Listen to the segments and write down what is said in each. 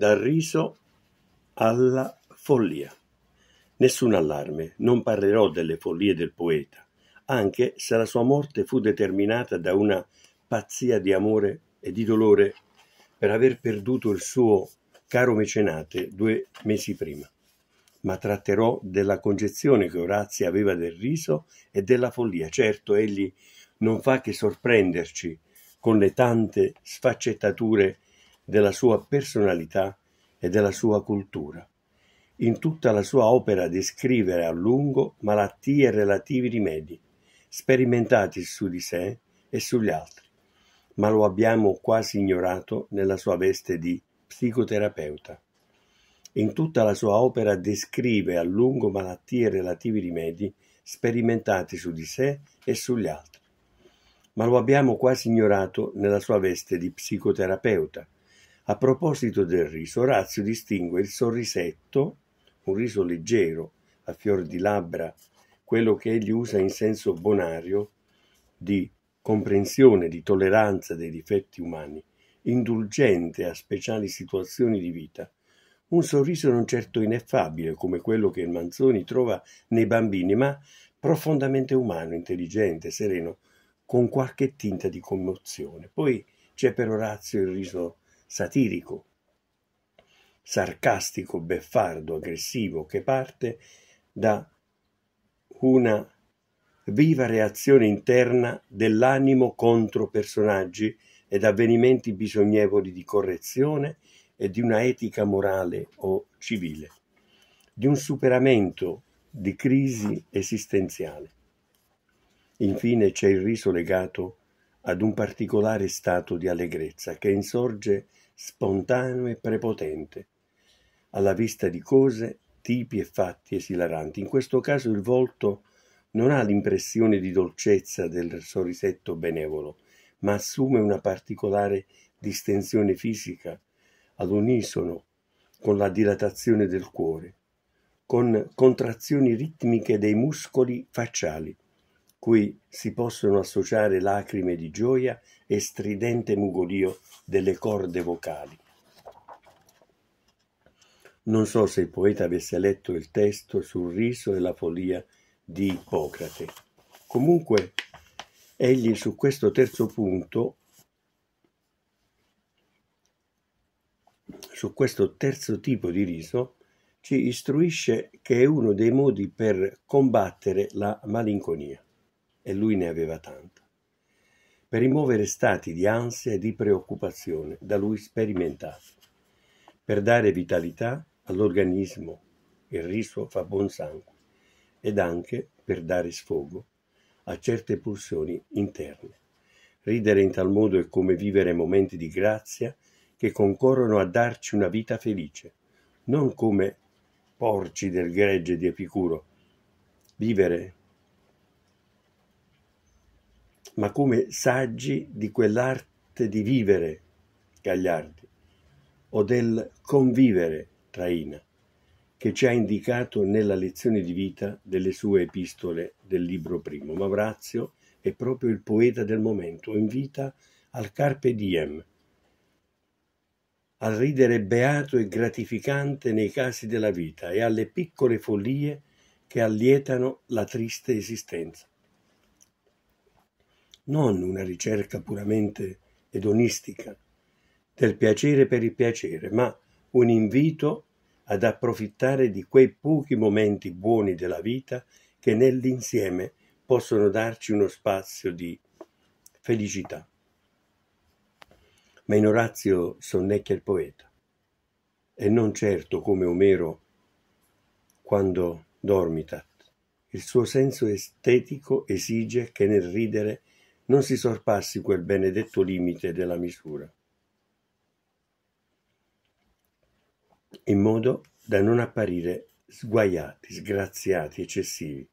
dal riso alla follia. Nessun allarme, non parlerò delle follie del poeta, anche se la sua morte fu determinata da una pazzia di amore e di dolore per aver perduto il suo caro mecenate due mesi prima. Ma tratterò della concezione che Orazio aveva del riso e della follia. Certo, egli non fa che sorprenderci con le tante sfaccettature della sua personalità e della sua cultura. In tutta la sua opera descrive a lungo malattie e relativi rimedi, sperimentati su di sé e sugli altri, ma lo abbiamo quasi ignorato nella sua veste di psicoterapeuta. In tutta la sua opera descrive a lungo malattie e relativi rimedi sperimentati su di sé e sugli altri, ma lo abbiamo quasi ignorato nella sua veste di psicoterapeuta a proposito del riso, Orazio distingue il sorrisetto, un riso leggero, a fior di labbra, quello che egli usa in senso bonario, di comprensione, di tolleranza dei difetti umani, indulgente a speciali situazioni di vita, un sorriso non certo ineffabile come quello che Manzoni trova nei bambini, ma profondamente umano, intelligente, sereno, con qualche tinta di commozione. Poi c'è per Orazio il riso satirico, sarcastico, beffardo, aggressivo che parte da una viva reazione interna dell'animo contro personaggi ed avvenimenti bisognevoli di correzione e di una etica morale o civile, di un superamento di crisi esistenziale. Infine c'è il riso legato ad un particolare stato di allegrezza che insorge spontaneo e prepotente, alla vista di cose, tipi e fatti esilaranti. In questo caso il volto non ha l'impressione di dolcezza del sorrisetto benevolo, ma assume una particolare distensione fisica all'unisono con la dilatazione del cuore, con contrazioni ritmiche dei muscoli facciali, cui si possono associare lacrime di gioia e stridente mugolio delle corde vocali. Non so se il poeta avesse letto il testo sul riso e la follia di Ippocrate. Comunque, egli su questo terzo punto, su questo terzo tipo di riso, ci istruisce che è uno dei modi per combattere la malinconia e lui ne aveva tanta, per rimuovere stati di ansia e di preoccupazione da lui sperimentati, per dare vitalità all'organismo, il riso fa buon sangue, ed anche per dare sfogo a certe pulsioni interne. Ridere in tal modo è come vivere momenti di grazia che concorrono a darci una vita felice, non come porci del gregge di Epicuro. Vivere ma come saggi di quell'arte di vivere, Gagliardi, o del convivere, Traina, che ci ha indicato nella lezione di vita delle sue epistole del libro primo. Mavrazio è proprio il poeta del momento, in vita al carpe diem, al ridere beato e gratificante nei casi della vita e alle piccole follie che allietano la triste esistenza non una ricerca puramente edonistica del piacere per il piacere, ma un invito ad approfittare di quei pochi momenti buoni della vita che nell'insieme possono darci uno spazio di felicità. Ma in Orazio sonnecchia il poeta, e non certo come Omero quando dormita. Il suo senso estetico esige che nel ridere non si sorpassi quel benedetto limite della misura, in modo da non apparire sguaiati, sgraziati, eccessivi.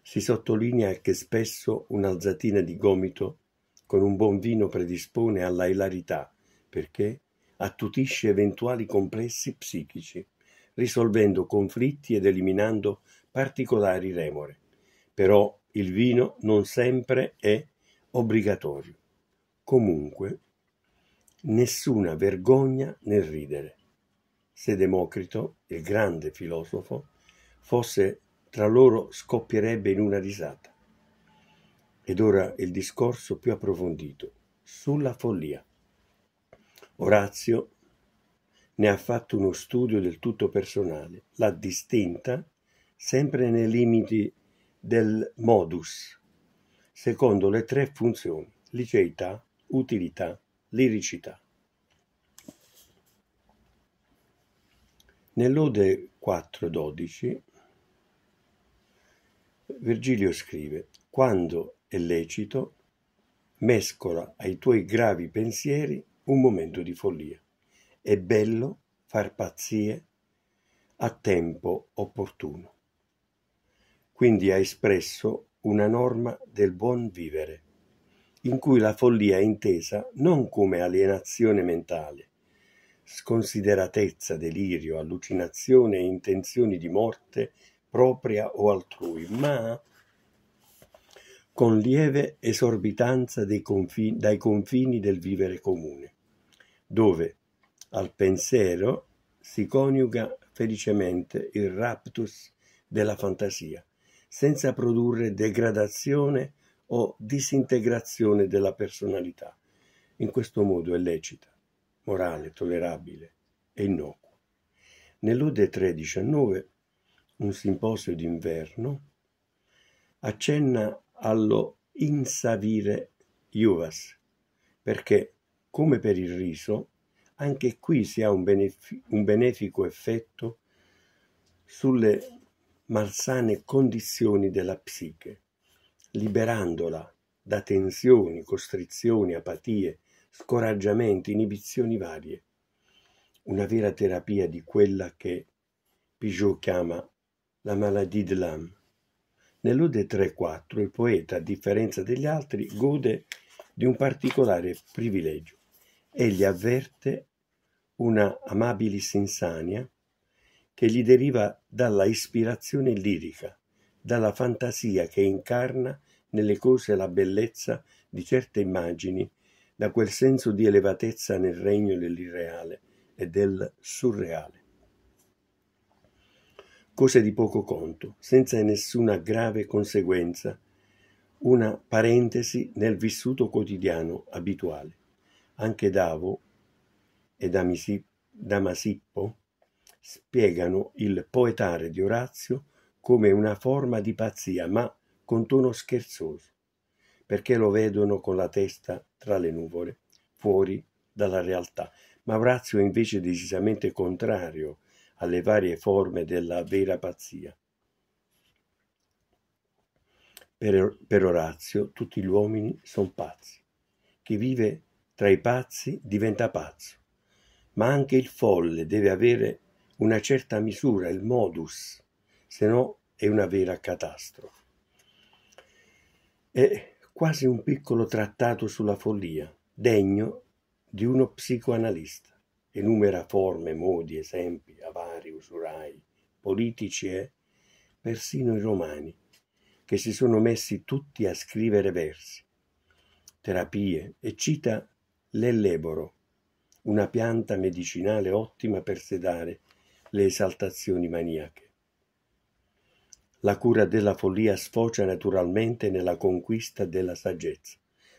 Si sottolinea che spesso un'alzatina di gomito con un buon vino predispone alla ilarità perché attutisce eventuali complessi psichici, risolvendo conflitti ed eliminando particolari remore. Però il vino non sempre è obbligatorio. Comunque, nessuna vergogna nel ridere. Se Democrito, il grande filosofo, fosse tra loro scoppierebbe in una risata. Ed ora il discorso più approfondito sulla follia. Orazio ne ha fatto uno studio del tutto personale, l'ha distinta sempre nei limiti del modus, secondo le tre funzioni: liceità, utilità, liricità. Nell'Ode 4.12 Virgilio scrive «Quando è lecito, mescola ai tuoi gravi pensieri un momento di follia. È bello far pazzie a tempo opportuno» quindi ha espresso una norma del buon vivere, in cui la follia è intesa non come alienazione mentale, sconsideratezza, delirio, allucinazione e intenzioni di morte propria o altrui, ma con lieve esorbitanza confini, dai confini del vivere comune, dove al pensiero si coniuga felicemente il raptus della fantasia, senza produrre degradazione o disintegrazione della personalità. In questo modo è lecita, morale, tollerabile e innocua. Nell'Ude 3.19, un simposio d'inverno, accenna allo insavire Juvas, perché, come per il riso, anche qui si ha un, benefico effetto sulle malsane condizioni della psiche, liberandola da tensioni, costrizioni, apatie, scoraggiamenti, inibizioni varie. Una vera terapia di quella che Pigot chiama la maladie de l'âme. Nell'Ode 3-4 il poeta, a differenza degli altri, gode di un particolare privilegio. Egli avverte una amabilis insania che gli deriva dalla ispirazione lirica, dalla fantasia che incarna nelle cose la bellezza di certe immagini, da quel senso di elevatezza nel regno dell'irreale e del surreale. Cose di poco conto, senza nessuna grave conseguenza, una parentesi nel vissuto quotidiano abituale. Anche Davo e Damasippo spiegano il poetare di Orazio come una forma di pazzia, ma con tono scherzoso, perché lo vedono con la testa tra le nuvole, fuori dalla realtà. Ma Orazio è invece decisamente contrario alle varie forme della vera pazzia. Per, per Orazio tutti gli uomini sono pazzi. Chi vive tra i pazzi diventa pazzo, ma anche il folle deve avere una certa misura, il modus, se no è una vera catastrofe. È quasi un piccolo trattato sulla follia, degno di uno psicoanalista. Enumera forme, modi, esempi, avari, usurai, politici e persino i romani, che si sono messi tutti a scrivere versi, terapie, e cita l'elleboro, una pianta medicinale ottima per sedare le esaltazioni maniache. La cura della follia sfocia naturalmente nella conquista della saggezza,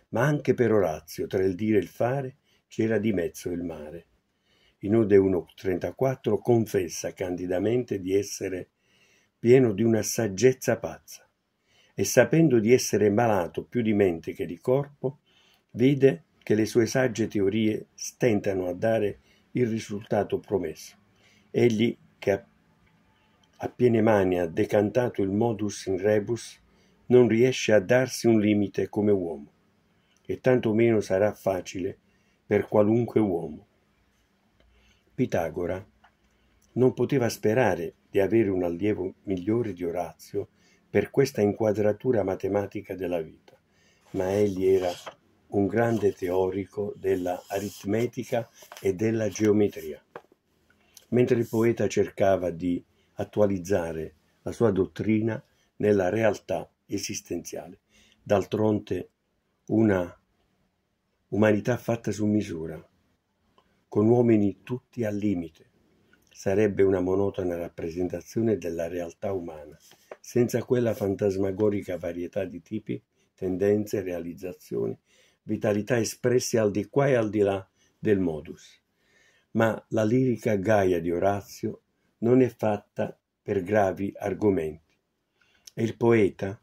ma anche per Orazio tra il dire e il fare c'era di mezzo il mare. In Ode 1.34 confessa candidamente di essere pieno di una saggezza pazza e sapendo di essere malato più di mente che di corpo, vide che le sue sagge teorie stentano a dare il risultato promesso. Egli che a piene mani ha decantato il modus in rebus non riesce a darsi un limite come uomo, e tanto meno sarà facile per qualunque uomo. Pitagora non poteva sperare di avere un allievo migliore di Orazio per questa inquadratura matematica della vita, ma egli era un grande teorico della aritmetica e della geometria mentre il poeta cercava di attualizzare la sua dottrina nella realtà esistenziale. D'altronde una umanità fatta su misura, con uomini tutti al limite, sarebbe una monotona rappresentazione della realtà umana, senza quella fantasmagorica varietà di tipi, tendenze, realizzazioni, vitalità espresse al di qua e al di là del modus ma la lirica gaia di Orazio non è fatta per gravi argomenti. E il poeta,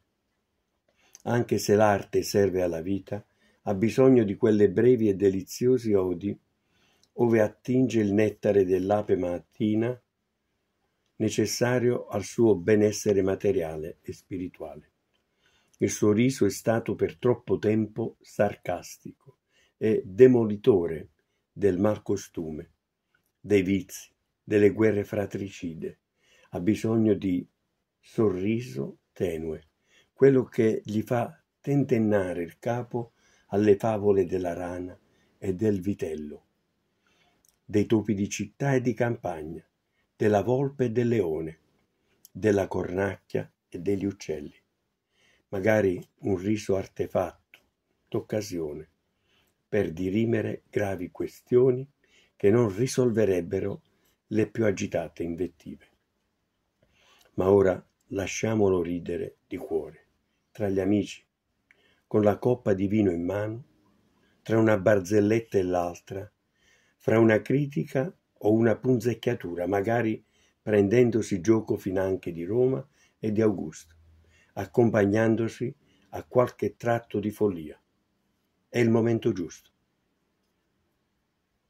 anche se l'arte serve alla vita, ha bisogno di quelle brevi e deliziosi odi ove attinge il nettare dell'ape mattina necessario al suo benessere materiale e spirituale. Il suo riso è stato per troppo tempo sarcastico e demolitore del mal costume dei vizi, delle guerre fratricide. Ha bisogno di sorriso tenue, quello che gli fa tentennare il capo alle favole della rana e del vitello, dei topi di città e di campagna, della volpe e del leone, della cornacchia e degli uccelli. Magari un riso artefatto, d'occasione, per dirimere gravi questioni che non risolverebbero le più agitate invettive. Ma ora lasciamolo ridere di cuore, tra gli amici, con la coppa di vino in mano, tra una barzelletta e l'altra, fra una critica o una punzecchiatura, magari prendendosi gioco finanche di Roma e di Augusto, accompagnandosi a qualche tratto di follia. È il momento giusto.